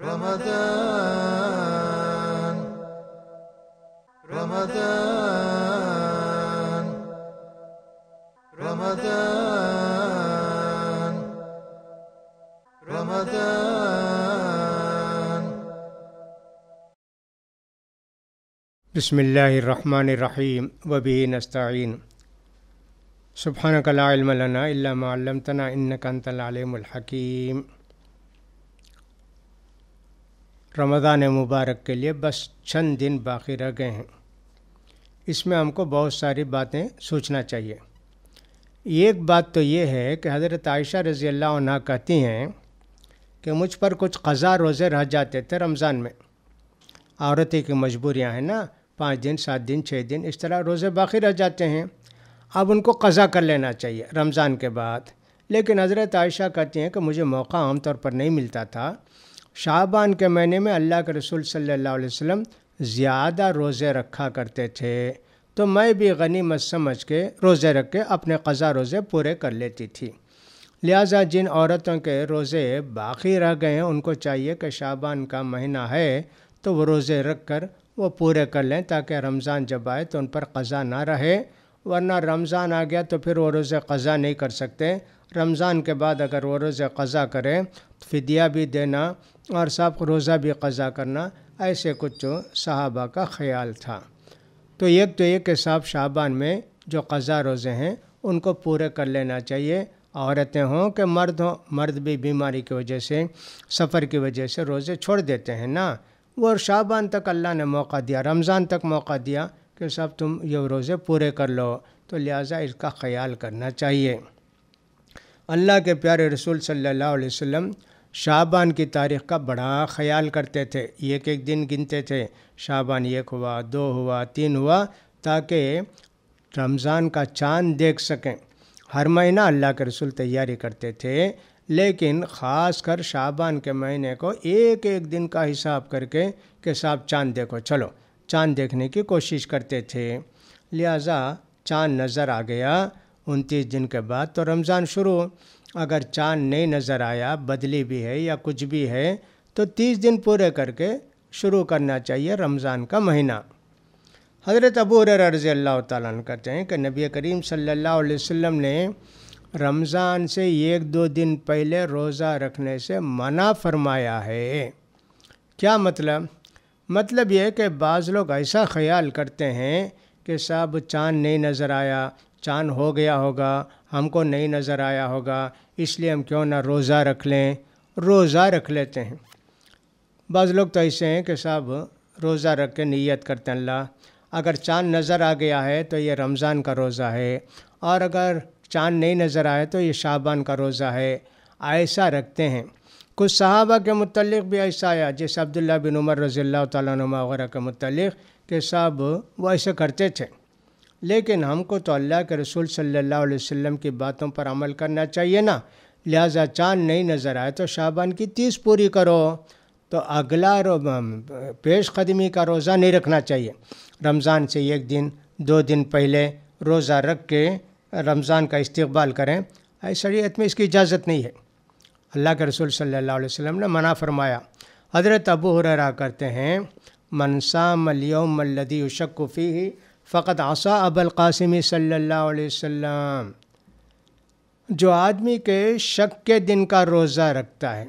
رمضان رمضان رمضان رمضان بسم الله الرحمن الرحيم وبه نستعين سبحانك لا علم لنا إلا ما علمتنا إنك أنت العليم الحكيم रमज़ान मुबारक के लिए बस चंद दिन बाकी रह गए हैं इसमें हमको बहुत सारी बातें सोचना चाहिए एक बात तो ये है कि हज़रत आयशा रज़ी अल्लाह कहती हैं कि मुझ पर कुछ कज़ा रोज़े रह जाते थे रमज़ान में औरतें की मजबूरियां हैं ना पाँच दिन सात दिन छः दिन इस तरह रोज़े बाकी रह जाते हैं अब उनको कज़ा कर लेना चाहिए रमज़ान के बाद लेकिन हज़रत आयशा कहती हैं कि मुझे मौका आमतौर पर नहीं मिलता था शाबान के महीने में अल्लाह के रसूल सल्लल्लाहु अलैहि वसल्लम ज़्यादा रोज़े रखा करते थे तो मैं भी गनीमत समझ के रोज़े रख के अपने क़ज़ा रोज़े पूरे कर लेती थी लिहाजा जिन औरतों के रोज़े बाकी रह गए हैं उनको चाहिए कि शाबान का महीना है तो वो रोज़े रख कर वो पूरे कर लें ताकि रमज़ान जब आए तो उन पर क़ज़ा ना रहे वरना रमज़ान आ गया तो फिर वो रोज़े क़ज़ा नहीं कर सकते रमज़ान के बाद अगर वो रोज़े क़ज़ा करें तो फिदिया भी देना और को रोज़ा भी कज़ा करना ऐसे कुछ सहाबा का ख्याल था तो एक तो एक साहब साफ शाबान में जो कज़ा रोज़े हैं उनको पूरे कर लेना चाहिए औरतें हों कि मर्द हों मर्द भी बीमारी की वजह से सफ़र की वजह से रोज़े छोड़ देते हैं ना वो शाबान तक अल्लाह ने मौका दिया रमज़ान तक मौका दिया कि साहब तुम ये रोज़े पूरे कर लो तो लिहाजा इसका ख्याल करना चाहिए अल्लाह के प्यारे रसूल सल्लल्लाहु अलैहि वसल्लम शाबान की तारीख का बड़ा ख्याल करते थे एक एक दिन गिनते थे शाबान एक हुआ दो हुआ तीन हुआ ताकि रमज़ान का चांद देख सकें हर महीना अल्लाह के रसूल तैयारी करते थे लेकिन ख़ास कर शाबान के महीने को एक एक दिन का हिसाब करके कि साहब चांद देखो चलो चांद देखने की कोशिश करते थे लिहाजा चांद नज़र आ गया उनतीस दिन के बाद तो रमज़ान शुरू अगर चांद नहीं नज़र आया बदली भी है या कुछ भी है तो तीस दिन पूरे करके शुरू करना चाहिए रमज़ान का महीना हज़रत अबूर रज़ी अल्लाह तन कहते हैं कि नबी करीम सल्लल्लाहु अलैहि वसल्लम ने रमज़ान से एक दो दिन पहले रोज़ा रखने से मना फरमाया है क्या मतलब मतलब यह कि बाज़ लोग ऐसा ख्याल करते हैं कि साहब चाँद नहीं नज़र आया चाँद हो गया होगा हमको नहीं नज़र आया होगा इसलिए हम क्यों ना रोज़ा रख लें रोज़ा रख लेते हैं बाज़ लोग तो ऐसे हैं कि साहब रोज़ा रख के नीयत करते हैं अल्लाह अगर चाँद नज़र आ गया है तो ये रमज़ान का रोज़ा है और अगर चाँद नहीं नज़र आए तो ये शाबान का रोज़ा है ऐसा रखते हैं कुछ सहाबा के मतलब भी ऐसा आया जैसे अब्दुल्ला बिन उमर रज़ी तुम वगैरह के मतलब कि साहब वो ऐसे करते थे लेकिन हमको तो अल्लाह के रसूल सल्लल्लाहु अलैहि वसल्लम की बातों पर अमल करना चाहिए ना लिहाजा चाँद नहीं नज़र आए तो शाबान की तीस पूरी करो तो अगला पेश कदमी का रोज़ा नहीं रखना चाहिए रमज़ान से एक दिन दो दिन पहले रोज़ा रख के रमज़ान का इस्तबाल करें शरीयत में इसकी इजाज़त नहीं है अल्लाह के रसूल सल्ला वसम ने मना फरमाया हज़रत अबू हुररा करते हैं मनसा मलियम मल्लदी ही फ़कत आसा कासिम सल्ला वसम जो आदमी के शक के दिन का रोज़ा रखता है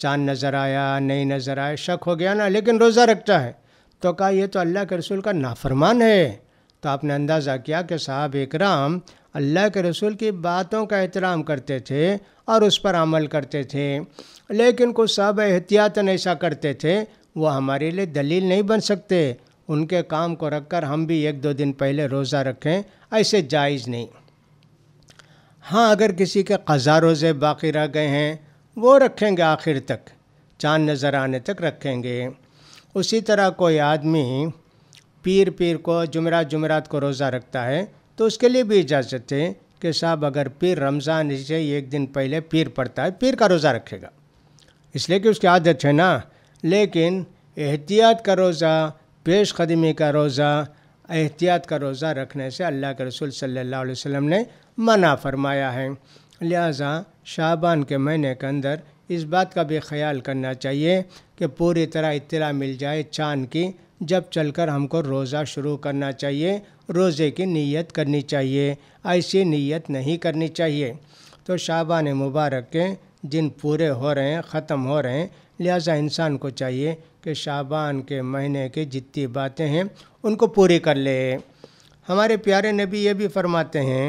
चाँद नज़र आया नहीं नज़र आया शक हो गया ना लेकिन रोज़ा रखता है तो कहा यह तो अल्लाह के रसूल का नाफरमान है तो आपने अंदाज़ा किया कि साहब इकराम अल्लाह के रसूल की बातों का एहतराम करते थे और उस पर अमल करते थे लेकिन कुछ साहब एहतियातन ऐसा करते थे वो हमारे लिए दलील नहीं बन सकते उनके काम को रखकर हम भी एक दो दिन पहले रोज़ा रखें ऐसे जायज़ नहीं हाँ अगर किसी के कज़ा रोज़े बाकी रह गए हैं वो रखेंगे आखिर तक चाँद नज़र आने तक रखेंगे उसी तरह कोई आदमी पीर पीर को जुमरात जुमरात को रोज़ा रखता है तो उसके लिए भी इजाज़त है कि साहब अगर पीर रमज़ान से एक दिन पहले पीर पड़ता है पीर का रोज़ा रखेगा इसलिए कि उसकी आदत है ना लेकिन एहतियात का रोज़ा पेश खदमी का रोज़ा एहतियात का रोज़ा रखने से अल्लाह के रसूल सल्लल्लाहु अलैहि वसल्लम ने मना फरमाया है लिहाजा शाबान के महीने के अंदर इस बात का भी ख्याल करना चाहिए कि पूरी तरह इतला मिल जाए चाँद की जब चलकर हमको रोज़ा शुरू करना चाहिए रोज़े की नीयत करनी चाहिए ऐसी नीयत नहीं करनी चाहिए तो शाबान मुबारक के दिन पूरे हो रहे हैं ख़त्म हो रहे हैं लिहाजा इंसान को चाहिए कि शाबान के महीने की जितनी बातें हैं उनको पूरी कर ले हमारे प्यारे नबी ये भी फरमाते हैं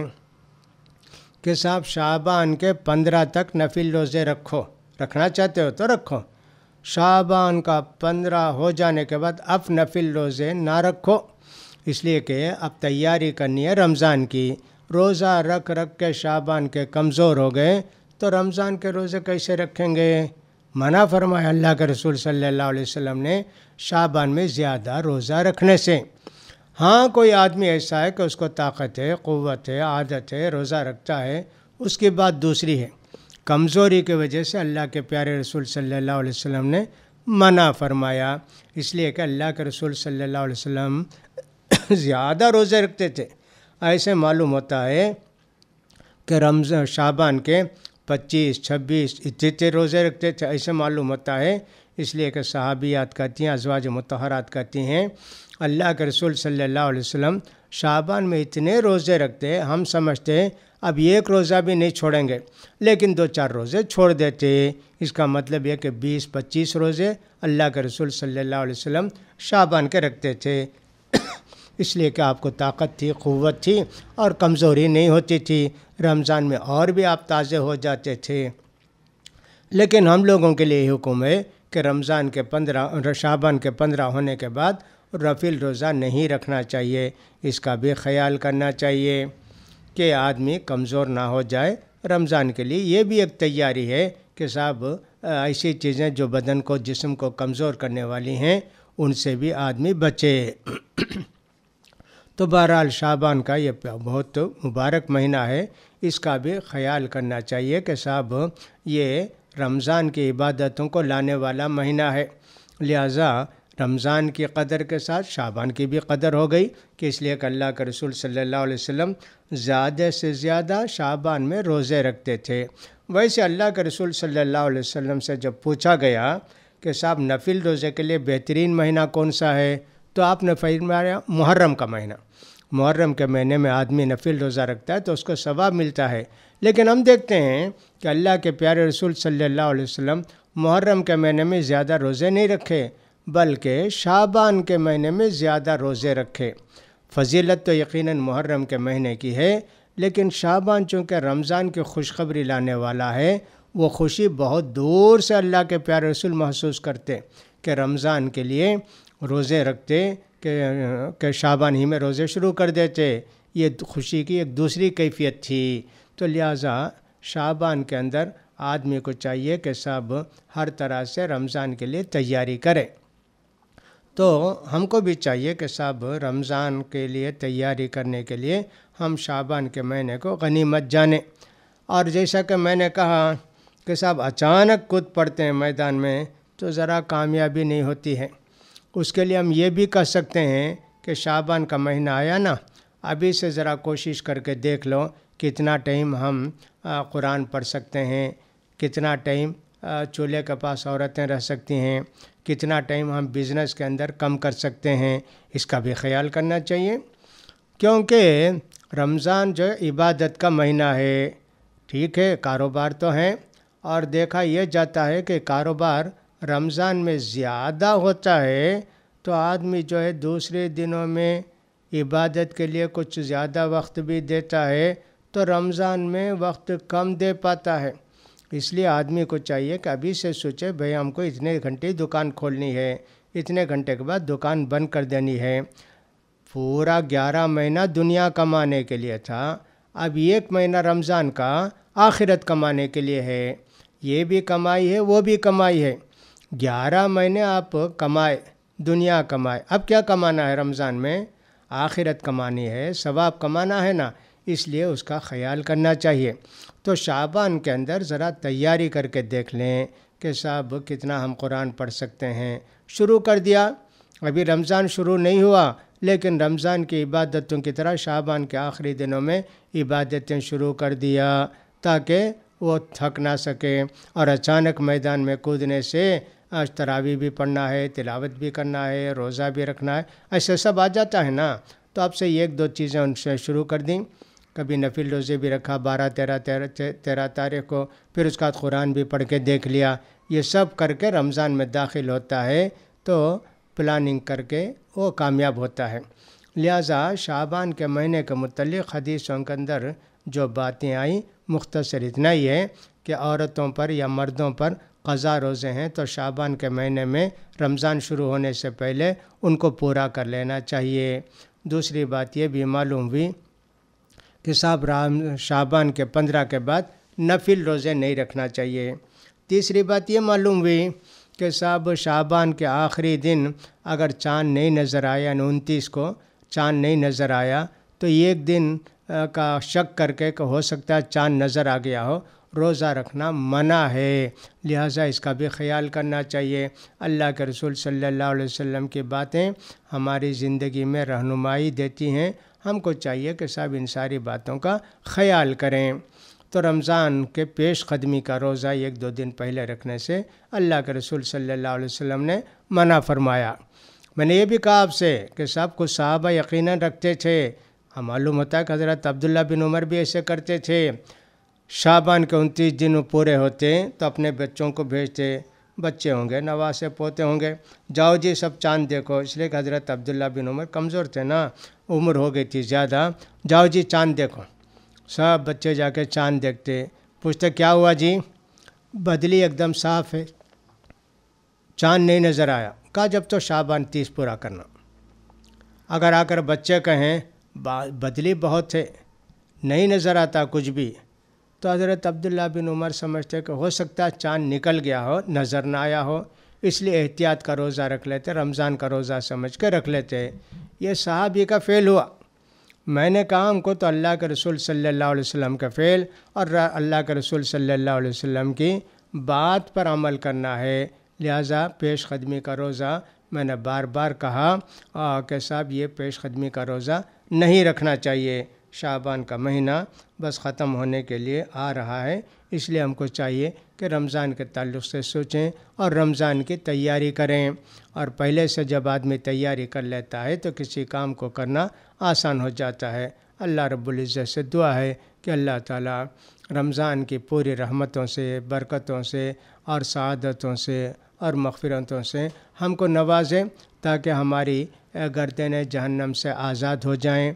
कि साहब शाबान के पंद्रह तक नफिल रोज़े रखो रखना चाहते हो तो रखो शाबान का पंद्रह हो जाने के बाद अब नफिल रोज़े ना रखो इसलिए कि अब तैयारी करनी है रमज़ान की रोज़ा रख रख के शाबान के कमज़ोर हो गए तो रमज़ान के रोज़े कैसे रखेंगे मना फरमाया अल्लाह के रसूल सल्लल्लाहु अलैहि वसल्लम ने शाबान में ज़्यादा रोज़ा रखने से हाँ कोई आदमी ऐसा है कि उसको ताकत है क़वत है आदत है रोज़ा रखता है उसकी बात दूसरी है कमज़ोरी की वजह से अल्लाह के प्यारे रसूल सल्ला वसम ने मना फरमाया इसलिए कि अल्लाह के रसूल सल्ला वसम ज़्यादा रोज़े रखते थे ऐसे मालूम होता है कि रमज़ शाबान के पच्चीस छब्बीस जितने रोज़े रखते थे ऐसे मालूम होता है इसलिए कि सहाबियात कहती हैं अजवाज मतहरात कहती हैं अल्लाह के रसूल सल्लल्लाहु अलैहि वसल्लम शाबान में इतने रोज़े रखते हैं हम समझते हैं अब एक रोज़ा भी नहीं छोड़ेंगे लेकिन दो चार रोज़े छोड़ देते इसका मतलब यह कि बीस पच्चीस रोज़े अल्लाह के रसूल सल्लल्लाहु अलैहि वसल्लम शाबान के रखते थे इसलिए कि आपको ताकत थी क़वत थी और कमज़ोरी नहीं होती थी रमज़ान में और भी आप ताज़े हो जाते थे लेकिन हम लोगों के लिए हुक्म है कि रमज़ान के पंद्रह शाबान के पंद्रह होने के बाद रफील रोज़ा नहीं रखना चाहिए इसका भी ख्याल करना चाहिए कि आदमी कमज़ोर ना हो जाए रमज़ान के लिए ये भी एक तैयारी है कि साहब ऐसी चीज़ें जो बदन को जिस्म को कमज़ोर करने वाली हैं उनसे भी आदमी बचे तो बहरहाल शाबान का ये बहुत मुबारक महीना है इसका भी ख्याल करना चाहिए कि साहब ये रमज़ान की इबादतों को लाने वाला महीना है लिहाजा रमज़ान की कदर के साथ शाबान की भी कदर हो गई कि इसलिए कि अल्लाह के रसूल सल्लल्लाहु अलैहि वसल्लम ज़्यादा से ज़्यादा शाबान में रोज़े रखते थे वैसे अल्लाह के रसूल सल्लल्लाहु अलैहि वसल्लम से जब पूछा गया कि साहब नफिल रोज़े के लिए बेहतरीन महीना कौन सा है तो आपने फरमाया मुहर्रम का महीना मुहर्रम के महीने में आदमी नफिल रोज़ा रखता है तो उसको सवाब मिलता है लेकिन हम देखते हैं कि अल्लाह के प्यारे रसूल सल्लल्लाहु अलैहि वसल्लम मुहर्रम के महीने में ज़्यादा रोज़े नहीं रखे बल्कि शाबान के महीने में ज़्यादा रोज़े रखे फजीलत तो यकीन मुहर्रम के महीने की है लेकिन शाबान चूँकि रमज़ान की खुशखबरी लाने वाला है वो खुशी बहुत दूर से अल्लाह के प्यारे रसूल महसूस करते कि रमज़ान के लिए रोज़े रखते के के शाबान ही में रोज़े शुरू कर देते ये खुशी की एक दूसरी कैफियत थी तो लिहाजा शाबान के अंदर आदमी को चाहिए कि सब हर तरह से रमज़ान के लिए तैयारी करें तो हमको भी चाहिए कि सब रमज़ान के लिए तैयारी करने के लिए हम शाबान के महीने को गनीमत जाने और जैसा कि मैंने कहा कि साहब अचानक कूद पड़ते हैं मैदान में तो ज़रा कामयाबी नहीं होती है उसके लिए हम ये भी कह सकते हैं कि शाबान का महीना आया ना अभी से ज़रा कोशिश करके देख लो कितना टाइम हम कुरान पढ़ सकते हैं कितना टाइम चूल्हे के पास औरतें रह सकती हैं कितना टाइम हम बिज़नेस के अंदर कम कर सकते हैं इसका भी ख्याल करना चाहिए क्योंकि रमज़ान जो इबादत का महीना है ठीक है कारोबार तो हैं और देखा यह जाता है कि कारोबार रमज़ान में ज़्यादा होता है तो आदमी जो है दूसरे दिनों में इबादत के लिए कुछ ज़्यादा वक्त भी देता है तो रमज़ान में वक्त कम दे पाता है इसलिए आदमी को चाहिए कि अभी से सोचे भाई हमको इतने घंटे दुकान खोलनी है इतने घंटे के बाद दुकान बंद कर देनी है पूरा ग्यारह महीना दुनिया कमाने के लिए था अब एक महीना रमज़ान का आखिरत कमाने के लिए है ये भी कमाई है वो भी कमाई है ग्यारह महीने आप कमाए दुनिया कमाए अब क्या कमाना है रमज़ान में आखिरत कमानी है सवाब कमाना है ना इसलिए उसका ख्याल करना चाहिए तो शाबान के अंदर ज़रा तैयारी करके देख लें कि साहब कितना हम कुरान पढ़ सकते हैं शुरू कर दिया अभी रमज़ान शुरू नहीं हुआ लेकिन रमज़ान की इबादतों की तरह शाबान के आखिरी दिनों में इबादतें शुरू कर दिया ताकि वो थक ना सके और अचानक मैदान में कूदने से आज तरावी भी पढ़ना है तिलावत भी करना है रोज़ा भी रखना है ऐसे सब आ जाता है ना तो आपसे एक दो चीज़ें उनसे शुरू कर दी कभी नफिल रोज़े भी रखा बारह तेरह तेरह तेरह तारीख को फिर उसका कुरान भी पढ़ के देख लिया ये सब करके रमज़ान में दाखिल होता है तो प्लानिंग करके वो कामयाब होता है लिहाजा शाबान के महीने के मतलब हदीसों के अंदर जो बातें आई मुख्तसर इतना ही है कि औरतों पर या मर्दों पर क़ज़ा रोज़े हैं तो शाबान के महीने में रमज़ान शुरू होने से पहले उनको पूरा कर लेना चाहिए दूसरी बात यह भी मालूम हुई कि साहब राम शाबान के पंद्रह के बाद नफिल रोज़े नहीं रखना चाहिए तीसरी बात यह मालूम हुई कि साहब शाबान के आखिरी दिन अगर चाँद नहीं नज़र आया यानी उनतीस को चाँद नहीं नज़र आया तो एक दिन का शक करके कि हो सकता है चाँद नज़र आ गया हो रोज़ा रखना मना है लिहाजा इसका भी ख्याल करना चाहिए अल्लाह के रसूल सल्लल्लाहु अलैहि वसल्लम की बातें हमारी ज़िंदगी में रहनुमाई देती हैं हमको चाहिए कि सब इन सारी बातों का ख्याल करें तो रमज़ान के पेश कदमी का रोज़ा एक दो दिन पहले रखने से अल्लाह के रसूल सल्लल्लाहु अलैहि वसल्लम ने मना फरमाया मैंने ये भी कहा आपसे कि सब कुछ साहबा यकीन रखते थे हम हाँ, मालूम होता है कि हज़रत अब्दुल्ला बिन उमर भी ऐसे करते थे शाबान के उनतीस दिन पूरे होते तो अपने बच्चों को भेजते बच्चे होंगे नवासे पोते होंगे जाओ जी सब चांद देखो इसलिए हज़रत अब्दुल्ला बिन उमर कमज़ोर थे ना उम्र हो गई थी ज़्यादा जाओ जी चांद देखो सब बच्चे जाके चांद देखते पूछते क्या हुआ जी बदली एकदम साफ़ है चांद नहीं नज़र आया कहा जब तो शाबान तीस पूरा करना अगर आकर बच्चे कहें बदली बहुत है नहीं नज़र आता कुछ भी तो हज़रत अब्दुल्ला बिन उमर समझते कि हो सकता है चाँद निकल गया हो नज़र ना आया हो इसलिए एहतियात का रोज़ा रख लेते रमज़ान का रोज़ा समझ के रख लेते ये साहबी का फ़ेल हुआ मैंने कहा हमको तो अल्लाह के रसूल सल्लल्लाहु अलैहि वसल्लम का फ़ेल और अल्लाह के रसूल सल्लल्लाहु अलैहि वसल्लम की बात पर अमल करना है लिहाजा पेश खदमी का रोज़ा मैंने बार बार कहा कि साहब ये पेश खदमी का रोज़ा नहीं रखना चाहिए शाबान का महीना बस ख़त्म होने के लिए आ रहा है इसलिए हमको चाहिए कि रमज़ान के ताल्लुक से सोचें और रमज़ान की तैयारी करें और पहले से जब आदमी तैयारी कर लेता है तो किसी काम को करना आसान हो जाता है अल्लाह रब्ज़त से दुआ है कि अल्लाह ताला रमज़ान की पूरी रहमतों से बरकतों से और शहादतों से और मफ़रतों से हमको नवाजें ताकि हमारी गर्दनें जहन्नम से आज़ाद हो जाएँ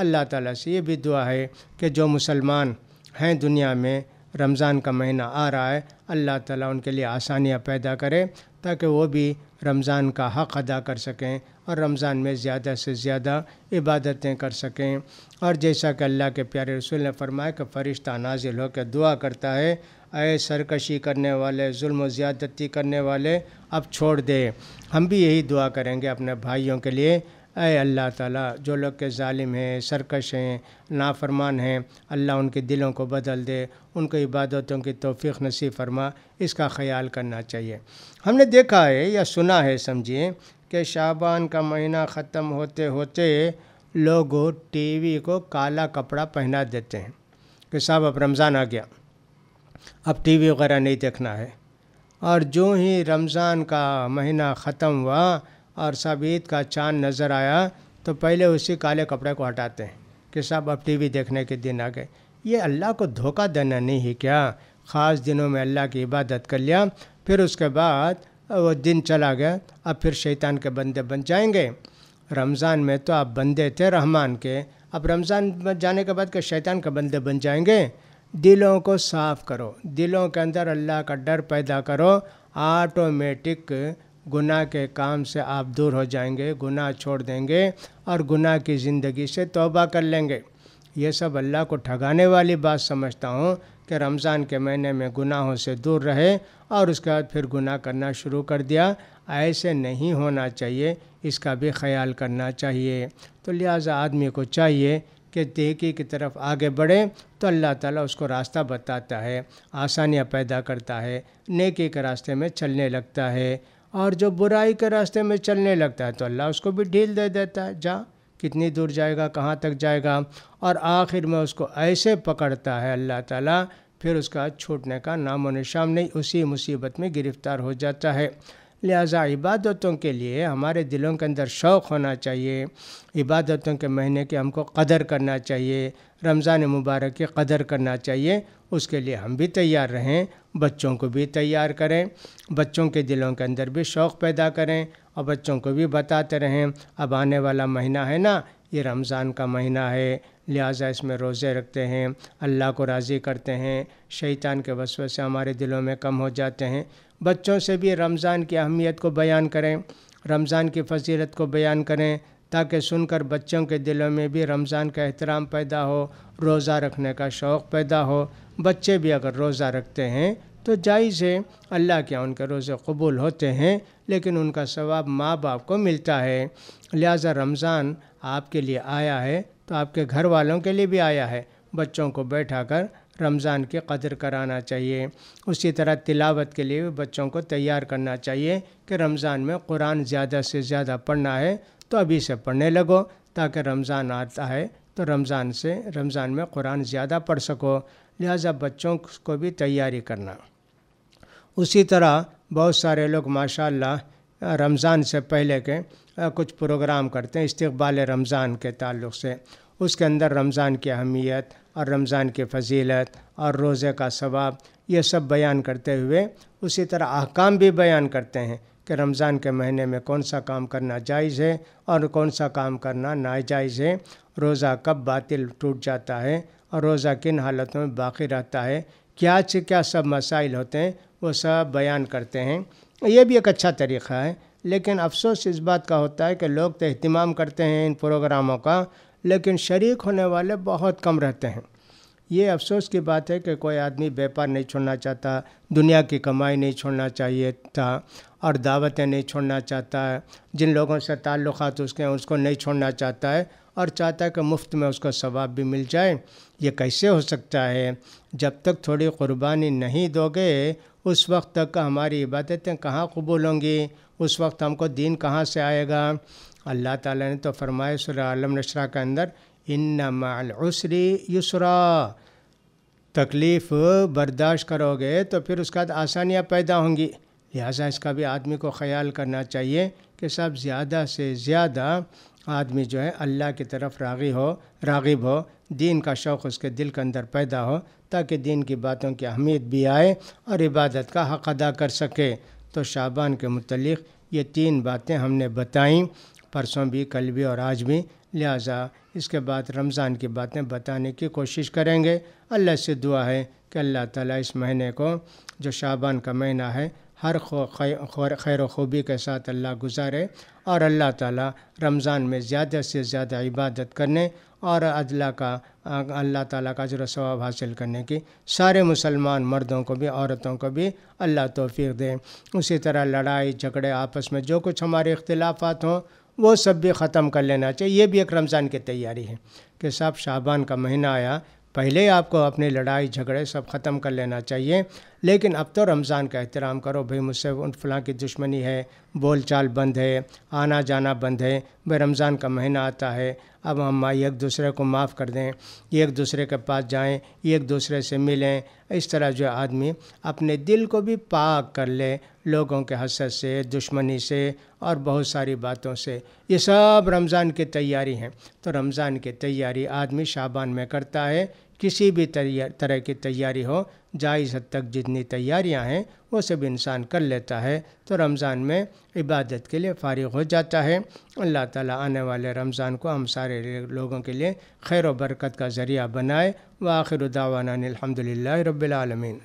अल्लाह ताला से ये भी दुआ है कि जो मुसलमान हैं दुनिया में रमज़ान का महीना आ रहा है अल्लाह ताला उनके लिए आसानियाँ पैदा करे ताकि वो भी रमज़ान का हक़ अदा कर सकें और रमज़ान में ज़्यादा से ज़्यादा इबादतें कर सकें और जैसा कि अल्लाह के प्यारे रसूल ने फरमाया कि फ़रिश्ता नाजिल होकर दुआ करता है अय सरकशी करने वाले जुल्म ज़्यादती करने वाले अब छोड़ दे हम भी यही दुआ करेंगे अपने भाइयों के लिए अय अल्लाह ताला जो लोग के ालिम हैं सरकश हैं नाफरमान हैं अल्लाह उनके दिलों को बदल दे उनको इबादतों की तोफ़ी नसीब फरमा इसका ख्याल करना चाहिए हमने देखा है या सुना है समझिए कि शाबान का महीना ख़त्म होते होते लोग टीवी को काला कपड़ा पहना देते हैं कि साहब अब रमज़ान आ गया अब टीवी वगैरह नहीं देखना है और जो ही रमज़ान का महीना ख़त्म हुआ और साबित का चांद नज़र आया तो पहले उसी काले कपड़े को हटाते हैं कि साहब अब टीवी देखने के दिन आ गए ये अल्लाह को धोखा देना नहीं है क्या ख़ास दिनों में अल्लाह की इबादत कर लिया फिर उसके बाद वो दिन चला गया अब फिर शैतान के बंदे बन जाएंगे रमज़ान में तो आप बंदे थे रहमान के अब रमज़ान में जाने के बाद के शैतान के बंदे बन जाएंगे दिलों को साफ़ करो दिलों के अंदर अल्लाह का डर पैदा करो ऑटोमेटिक गुनाह के काम से आप दूर हो जाएंगे गुनाह छोड़ देंगे और गुनाह की ज़िंदगी से तौबा कर लेंगे ये सब अल्लाह को ठगाने वाली बात समझता हूँ कि रमज़ान के महीने में गुनाहों से दूर रहे और उसके बाद फिर गुनाह करना शुरू कर दिया ऐसे नहीं होना चाहिए इसका भी ख्याल करना चाहिए तो लिहाजा आदमी को चाहिए कि देखी की तरफ आगे बढ़े तो अल्लाह ताला उसको रास्ता बताता है आसानियाँ पैदा करता है नेकी के रास्ते में चलने लगता है और जो बुराई के रास्ते में चलने लगता है तो अल्लाह उसको भी ढील दे देता है जा कितनी दूर जाएगा कहाँ तक जाएगा और आखिर में उसको ऐसे पकड़ता है अल्लाह ताला फिर उसका छूटने का नामो निशान नहीं उसी मुसीबत में गिरफ़्तार हो जाता है लिहाजा इबादतों के लिए हमारे दिलों के अंदर शौक़ होना चाहिए इबादतों के महीने की हमको कदर करना चाहिए रमज़ान मुबारक की कदर करना चाहिए उसके लिए हम भी तैयार रहें बच्चों को भी तैयार करें बच्चों के दिलों के अंदर भी शौक़ पैदा करें और बच्चों को भी बताते रहें अब आने वाला महीना है ना ये रमज़ान का महीना है लिहाजा इसमें रोज़े रखते हैं अल्लाह को राज़ी करते हैं शैतान के वसवे से हमारे दिलों में कम हो जाते हैं बच्चों से भी रमज़ान की अहमियत को बयान करें रमज़ान की फजीलत को बयान करें ताकि सुनकर बच्चों के दिलों में भी रमज़ान का एहतराम पैदा हो रोज़ा रखने का शौक़ पैदा हो बच्चे भी अगर रोज़ा रखते हैं तो जायज़ है अल्लाह के उनके रोज़े कबूल होते हैं लेकिन उनका सवाब माँ बाप को मिलता है लिहाजा रमज़ान आपके लिए आया है तो आपके घर वालों के लिए भी आया है बच्चों को बैठा कर रमज़ान की कदर कराना चाहिए उसी तरह तिलावत के लिए भी बच्चों को तैयार करना चाहिए कि रमज़ान में कुरान ज़्यादा से ज़्यादा पढ़ना है तो अभी से पढ़ने लगो ताकि रमज़ान आता है तो रमज़ान से रमज़ान में कुरान ज़्यादा पढ़ सको लिहाजा बच्चों को भी तैयारी करना उसी तरह बहुत सारे लोग माशाल्लाह रमज़ान से पहले के कुछ प्रोग्राम करते हैं इस्तबाल रमज़ान के ताल्लुक से उसके अंदर रमज़ान की अहमियत और रमज़ान की फजीलत और रोज़े का सवाब ये सब बयान करते हुए उसी तरह अहकाम भी बयान करते हैं कि रमज़ान के महीने में कौन सा काम करना जायज़ है और कौन सा काम करना नाजायज़ है रोज़ा कब बातिल टूट जाता है और रोज़ा किन हालतों में बाकी रहता है क्या से क्या सब मसाइल होते हैं वो सब बयान करते हैं ये भी एक अच्छा तरीक़ा है लेकिन अफसोस इस बात का होता है कि लोग तो अहतमाम करते हैं इन प्रोग्रामों का लेकिन शरीक होने वाले बहुत कम रहते हैं ये अफसोस की बात है कि कोई आदमी व्यापार नहीं छोड़ना चाहता दुनिया की कमाई नहीं छोड़ना चाहिए था और दावतें नहीं छोड़ना चाहता है जिन लोगों से ताल्लुक़ उसके हैं उसको नहीं छोड़ना चाहता है और चाहता है कि मुफ्त में उसको सवाब भी मिल जाए ये कैसे हो सकता है जब तक थोड़ी क़ुरबानी नहीं दोगे उस वक्त तक हमारी इबादतें कहाँ कबूल होंगी उस वक्त हमको दीन कहाँ से आएगा अल्लाह ताला ने तो फरमाया सुर आलम नशरा के अंदर इन्ना मालसरी युसरा तकलीफ़ बर्दाश्त करोगे तो फिर उसके बाद आसानियाँ पैदा होंगी लिहाजा इसका भी आदमी को ख्याल करना चाहिए कि सब ज़्यादा से ज़्यादा आदमी जो है अल्लाह की तरफ रागी हो रागिब हो दीन का शौक़ उसके दिल के अंदर पैदा हो ताकि दीन की बातों की अहमियत भी आए और इबादत का हक़ अदा कर सके तो शाबान के मतलब ये तीन बातें हमने बताई परसों भी कल भी और आज भी लिहाजा इसके बाद रमज़ान की बातें बताने की कोशिश करेंगे अल्लाह से दुआ है कि अल्लाह ताला इस महीने को जो शाबान का महीना है हर खैर खूबी के साथ अल्लाह गुजारे और अल्लाह ताला रमज़ान में ज़्यादा से ज़्यादा इबादत करने और अजला का अल्लाह ताला का अजर स्वाब हासिल करने की सारे मुसलमान मर्दों को भी औरतों को भी अल्लाह तोफ़ी दें उसी तरह लड़ाई झगड़े आपस में जो कुछ हमारे इख्तलाफा हों वो सब भी ख़त्म कर लेना चाहिए ये भी एक रमज़ान की तैयारी है कि साहब शाबान का महीना आया पहले आपको अपनी लड़ाई झगड़े सब ख़त्म कर लेना चाहिए लेकिन अब तो रमज़ान का एहतराम करो भाई मुझसे उन फलां की दुश्मनी है बोल चाल बंद है आना जाना बंद है भाई रमज़ान का महीना आता है अब हम एक दूसरे को माफ़ कर दें एक दूसरे के पास जाएं एक दूसरे से मिलें इस तरह जो आदमी अपने दिल को भी पाक कर ले लोगों के हसद से दुश्मनी से और बहुत सारी बातों से ये सब रमज़ान की तैयारी हैं तो रमज़ान की तैयारी आदमी शाबान में करता है किसी भी तरह की तैयारी हो जायज़ हद तक जितनी तैयारियां हैं वो सब इंसान कर लेता है तो रमज़ान में इबादत के लिए फारिग हो जाता है अल्लाह ताला आने वाले रमज़ान को हम सारे लोगों के लिए खैर बरकत का ज़रिया बनाए व आखिर दावाना अलहमदिल्ला रबालमीन